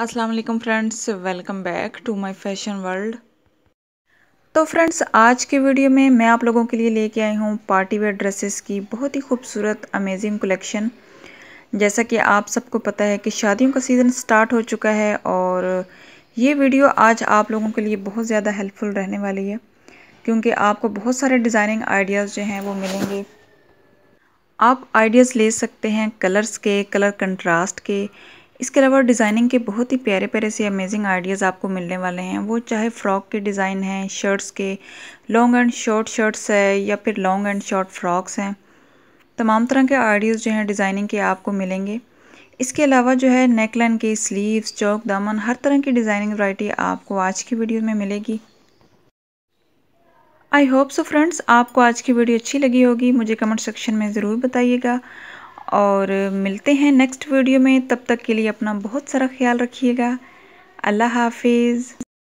अस्सलाम वालेकुम friends welcome back to my fashion world तो फ्रेंड्स आज के वीडियो में मैं आप लोगों के लिए लेके आई हूँ पार्टी वेयर ड्रेसेस की बहुत ही खूबसूरत अमेजिंग कलेक्शन जैसा कि आप सबको पता है कि शादियों का सीज़न स्टार्ट हो चुका है और ये वीडियो आज आप लोगों के लिए बहुत ज़्यादा हेल्पफुल रहने वाली है क्योंकि आपको बहुत सारे डिज़ाइनिंग आइडियाज़ जो हैं वो मिलेंगे आप आइडियाज़ ले सकते हैं कलर्स के कलर कंट्रास्ट के इसके अलावा डिज़ाइनिंग के बहुत ही प्यारे प्यारे से अमेजिंग आइडियाज़ आपको मिलने वाले हैं वो चाहे फ़्रॉक के डिज़ाइन हैं शर्ट्स के लॉन्ग एंड शॉर्ट शर्ट्स है या फिर लॉन्ग एंड शॉर्ट फ्रॉक्स हैं तमाम तरह के आइडियाज़ जो हैं डिज़ाइनिंग के आपको मिलेंगे इसके अलावा जो है नेकलाइन के स्लीव्स चौक दामन हर तरह की डिज़ाइनिंग वैरायटी आपको आज की वीडियो में मिलेगी आई होप सो फ्रेंड्स आपको आज की वीडियो अच्छी लगी होगी मुझे कमेंट सेक्शन में ज़रूर बताइएगा और मिलते हैं नेक्स्ट वीडियो में तब तक के लिए अपना बहुत सारा ख्याल रखिएगा अल्लाह हाफिज़